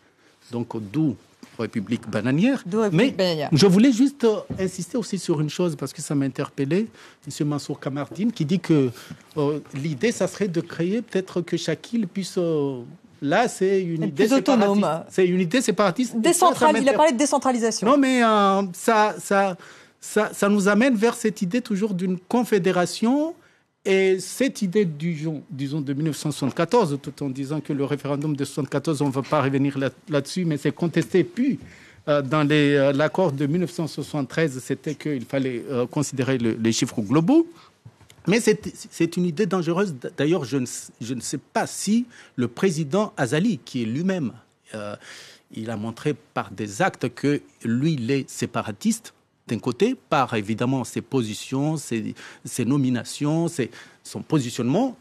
donc d'où République bananière. Mais je voulais juste euh, insister aussi sur une chose, parce que ça m'a interpellé, M. Mansour Kamardine, qui dit que euh, l'idée, ça serait de créer peut-être que île puisse Là, c'est une, idée séparatiste. C'est une idée séparatiste. Il a parlé de décentralisation. Non, mais euh, ça, ça, nous amène vers cette idée toujours d'une confédération. Et cette idée, disons, disons, de 1974, tout en disant que le référendum de 1974, on ne va pas revenir là-dessus, mais c'est contesté. Puis, euh, dans euh, l'accord de 1973, c'était qu'il fallait considérer les chiffres globaux. Mais c'est une idée dangereuse. D'ailleurs, je, je ne, sais pas si le président Azali, qui est lui-même, euh, il a montré par des actes que lui, il est séparatiste, d'un côté, par évidemment ses positions, ses, ses nominations, ses, son positionnement.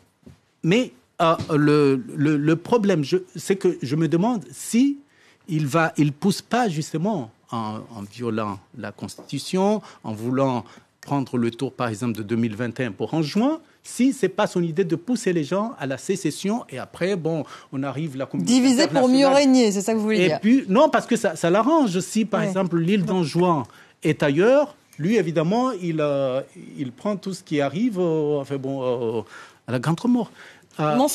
Mais euh, le, le, problème, c'est que je me demande si il ne il pousse pas justement en, en, violant la Constitution, en voulant prendre le tour, par exemple, de 2021 pour en juin, si c'est pas son idée de pousser les gens à la sécession et après, bon, on arrive la Diviser pour mieux régner, c'est ça que vous voulez dire puis, non, parce que ça, ça l'arrange. Si, par exemple, l'île d'Anjouan est ailleurs, lui, évidemment, il, euh, il prend tout ce qui arrive enfin, bon, à la grande remorque. On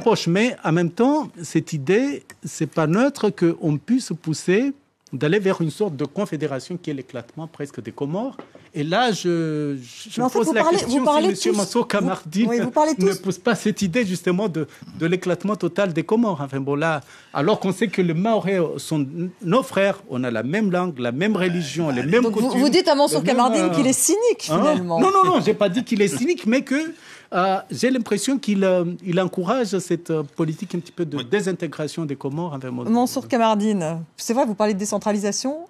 pour sa Mais en même temps, cette idée, c'est pas neutre qu'on puisse pousser d'aller vers une sorte de confédération qui est l'éclatement presque des Comores. Et là, je, je pose la question si Kamardine ne pousse pas cette idée justement de, l'éclatement total des Comores. Enfin bon, là, alors qu'on sait que les Maoris sont nos frères, on a la même langue, la même religion, les euh, mêmes Vous, dites à Mansour Kamardine euh, qu'il est cynique hein finalement. non, non, non, n'ai pas dit qu'il est cynique, mais que euh, j'ai l'impression qu'il euh, encourage cette euh, politique un petit peu de désintégration des Comores envers Mansour Camardine, c'est vrai, vous parlez de décentralisation.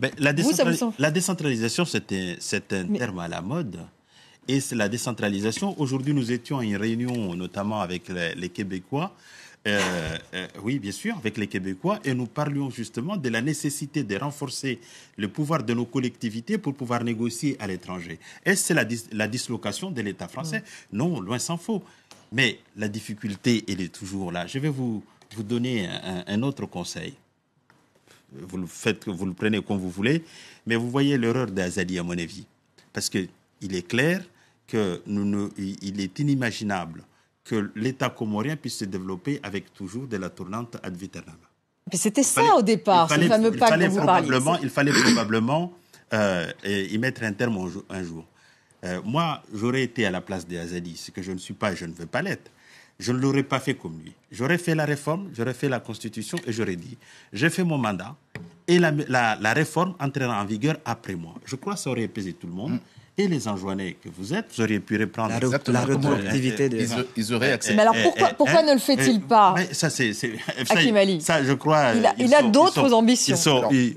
Ben, la, décentralisation, c'est un, terme à la mode. Et c'est la décentralisation. Aujourd'hui, nous étions à une réunion, notamment avec les Québécois, euh, euh, oui, bien sûr, avec les Québécois, et nous parlions justement de la nécessité de renforcer le pouvoir de nos collectivités pour pouvoir négocier à l'étranger. Est-ce la, dislocation de l'État français mm. Non, loin s'en faut. Mais la difficulté, elle est toujours là. Je vais vous, donner un, autre conseil. Vous le vous le prenez comme vous voulez, mais vous voyez l'erreur d'Azali à mon avis, parce que il est clair que il est inimaginable que l'État comorien puisse se développer avec toujours de la tournante ad vitam. C'était ça au départ, ce fameux pacte dont vous parliez. Il fallait probablement euh, y mettre un terme un jour. Euh, moi, j'aurais été à la place des Azadi, ce que je ne suis pas et je ne veux pas l'être. Je ne l'aurais pas fait comme lui. J'aurais fait la réforme, j'aurais fait la constitution et j'aurais dit j'ai fait mon mandat et la, réforme entrera en vigueur après moi. Je crois que ça aurait apaisé tout le monde. Mm et les enjoignés que vous êtes, vous auriez pu reprendre la, exactement Des... Ils, auraient accepté. Mais eh, alors pourquoi, eh, pourquoi eh, ne le fait-il pas mais Ça, c'est ça, ça, je crois. Il a, d'autres ambitions.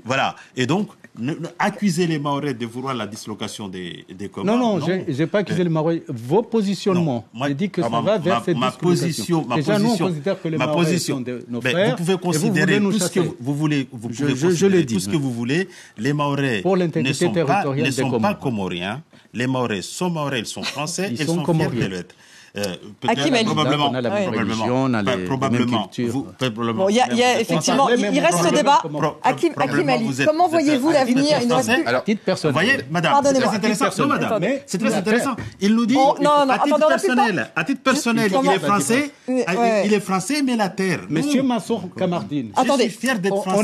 voilà. Et donc, accusez accuser les Maoris de vouloir la dislocation des, des Non, non, je n'ai pas accusé euh, les Maoris. Vos positionnements, j'ai dit que ça va vers cette ma Position, Déjà, position, nous, on considère que les ma position, sont de, nos frères, Vous pouvez considérer vous tout ce que vous voulez. Vous pouvez je, je, je tout ce que vous voulez. Les Maoris ne sont, pas, ne sont pas comoriens. Les Maoris sont Maoris, ils sont français, ils, sont, sont fiers de l'être. – Akim Ali. – probablement. On a la oui. probablement. On a les, probablement. Les probablement. y a, y a, effectivement, il, reste le débat. Hakim, Ali, comment voyez-vous l'avenir Il Alors, petite personne. Vous voyez, madame, c'est très intéressant. Non, madame, c'est très intéressant. Il nous dit, oh, à titre personnel, à titre personnel, il est français, il est français, mais la terre. Monsieur Masson Kamardine. – Je suis fier d'être français.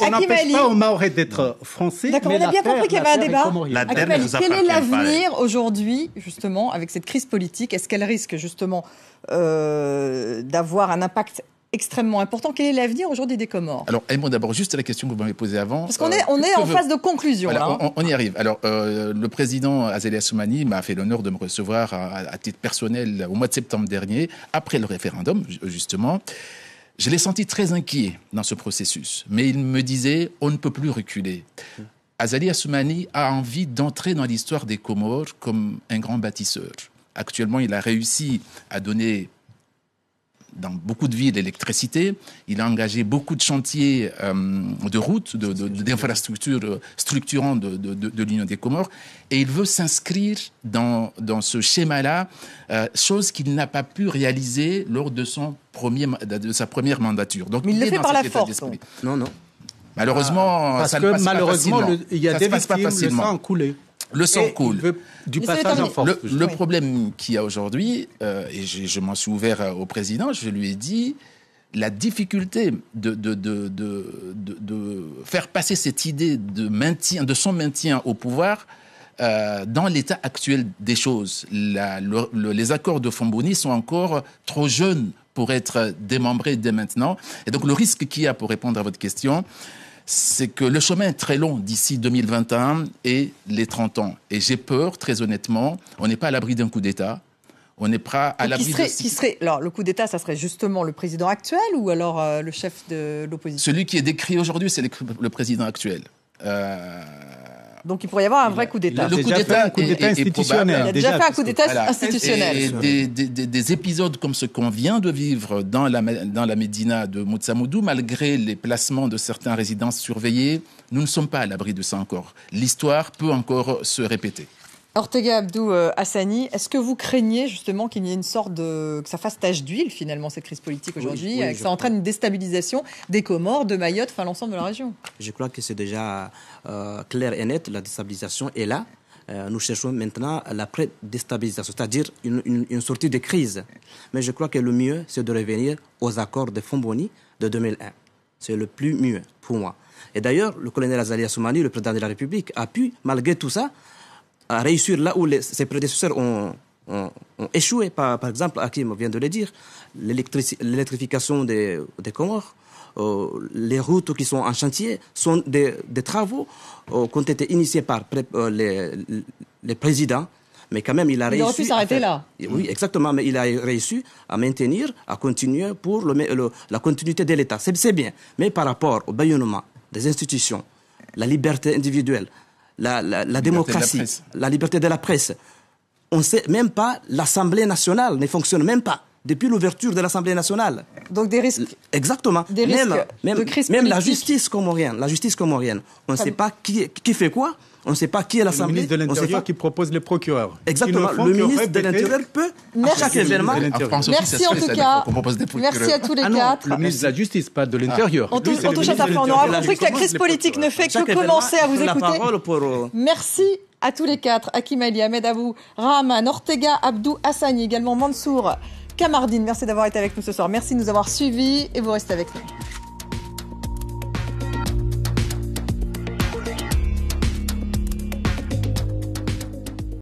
On n'empêche pas au Maoré d'être français. D'accord, on a bien compris qu'il y avait un débat. quel est l'avenir aujourd'hui, justement, avec cette crise politique est-ce qu'elle risque justement euh, d'avoir un impact extrêmement important. Quel est l'avenir aujourd'hui des Comores Alors, moi d'abord, juste la question que vous m'avez posée avant. Parce qu'on euh, est, on est en phase de conclusion. Hein. on, y arrive. Alors, euh, le président Azali Soumani m'a fait l'honneur de me recevoir à, titre personnel au mois de septembre dernier, après le référendum, justement. Je l'ai senti très inquiet dans ce processus, mais il me disait on ne peut plus reculer. Hmm. Azali Assoumani a envie d'entrer dans l'histoire des Comores comme un grand bâtisseur. Actuellement, il a réussi à donner dans beaucoup de villes l'électricité. Il a engagé beaucoup de chantiers euh, de routes, d'infrastructures euh, de, structurantes de, l'Union des Comores. Et il veut s'inscrire dans, dans, ce schéma-là, euh, chose qu'il n'a pas pu réaliser lors de, son premier, de sa première mandature. Donc, Mais il, il le fait par la force. Non, non. Malheureusement, ah, parce ça que malheureusement, il y a des victimes, pas le coulé. Le sang coule. du Le, problème qu'il y a aujourd'hui, euh, et je, m'en suis ouvert euh, au président, je lui ai dit la difficulté de, faire passer cette idée de, son maintien au pouvoir euh, dans l'état actuel des choses. les accords de Fomboni sont encore trop jeunes pour être démembrés dès maintenant. Et donc le risque qu'il y a, pour répondre à votre question, c'est que le chemin est très long d'ici 2021 et les 30 ans. Et j'ai peur, très honnêtement, on n'est pas à l'abri d'un coup d'État. On n'est pas à l'abri de... Qui serait, alors, le coup d'État, ça serait justement le président actuel ou alors euh, le chef de l'opposition Celui qui est décrit aujourd'hui, c'est le, président actuel. Euh, donc il pourrait y avoir un vrai coup d'État. Le coup d'État institutionnel. Il a déjà fait un coup d'État institutionnel. des, épisodes comme ce qu'on vient de vivre dans la, médina de Moutsamoudou, malgré les placements de certains résidences surveillées, nous ne sommes pas à l'abri de ça encore. L'histoire peut encore se répéter. Ortega Abdou euh, Hassani, est-ce que vous craignez justement qu'il y ait une sorte de. que ça fasse tache d'huile finalement cette crise politique aujourd'hui, euh, que ça entraîne une déstabilisation des Comores, de Mayotte, enfin l'ensemble de la région Je crois que c'est déjà euh, clair et net, la déstabilisation est là. nous cherchons maintenant la pré-déstabilisation, c'est-à-dire une, une, sortie de crise. Mais je crois que le mieux, c'est de revenir aux accords de Fomboni de 2001. C'est le plus mieux pour moi. Et d'ailleurs, le colonel Azali Assoumani, le président de la République, a pu, malgré tout ça, à réussir là où ses prédécesseurs ont, échoué. Par, par, exemple, Hakim vient de le dire, l'électrification des, des Comores, euh, les routes qui sont en chantier sont des, travaux euh, qui ont été initiés par euh, les, les, présidents. Mais quand même, il a réussi. Il aurait pu s'arrêter là. Oui, exactement. Mais il a réussi à maintenir, à continuer pour le, la continuité de l'État. C'est bien. Mais par rapport au bâillonnement des institutions, la liberté individuelle, la, démocratie, la, liberté de la presse. On ne sait même pas, l'Assemblée nationale ne fonctionne même pas depuis l'ouverture de l'Assemblée nationale. Donc des risques. Exactement. Des même, risques même, la justice comorienne, la justice comorienne. On ne sait pas qui fait quoi on ne sait pas qui est l'Assemblée. Ah, le ministre de l'Intérieur qui propose les procureurs. Exactement. Le ministre de l'Intérieur peut, Merci. à chaque événement. Merci en tout cas. Merci à tous les ah quatre. Le ministre de la Justice, pas de l'Intérieur. Ah. On touche à ça. fin. On aura compris que la crise politique ne fait que commencer à vous écouter. Euh, Merci à tous les quatre, Akim Ali, Ahmed Abou, Rahman, Ortega, Abdou, Hassani, également Mansour, Kamardine. Merci d'avoir été avec nous ce soir. Merci de nous avoir suivis et vous restez avec nous.